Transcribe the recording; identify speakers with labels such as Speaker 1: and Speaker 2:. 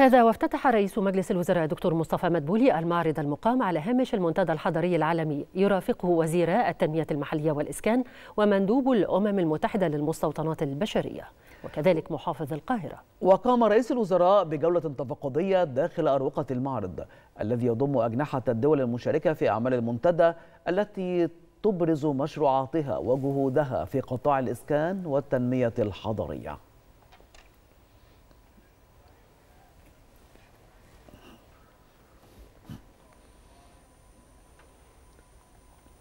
Speaker 1: هذا وافتتح رئيس مجلس الوزراء الدكتور مصطفى مدبولي المعرض المقام على هامش المنتدى الحضري العالمي يرافقه وزيرا التنمية المحلية والإسكان ومندوب الأمم المتحدة للمستوطنات البشرية وكذلك محافظ القاهرة
Speaker 2: وقام رئيس الوزراء بجولة تفقدية داخل أروقة المعرض الذي يضم أجنحة الدول المشاركة في أعمال المنتدى التي تبرز مشروعاتها وجهودها في قطاع الإسكان والتنمية الحضرية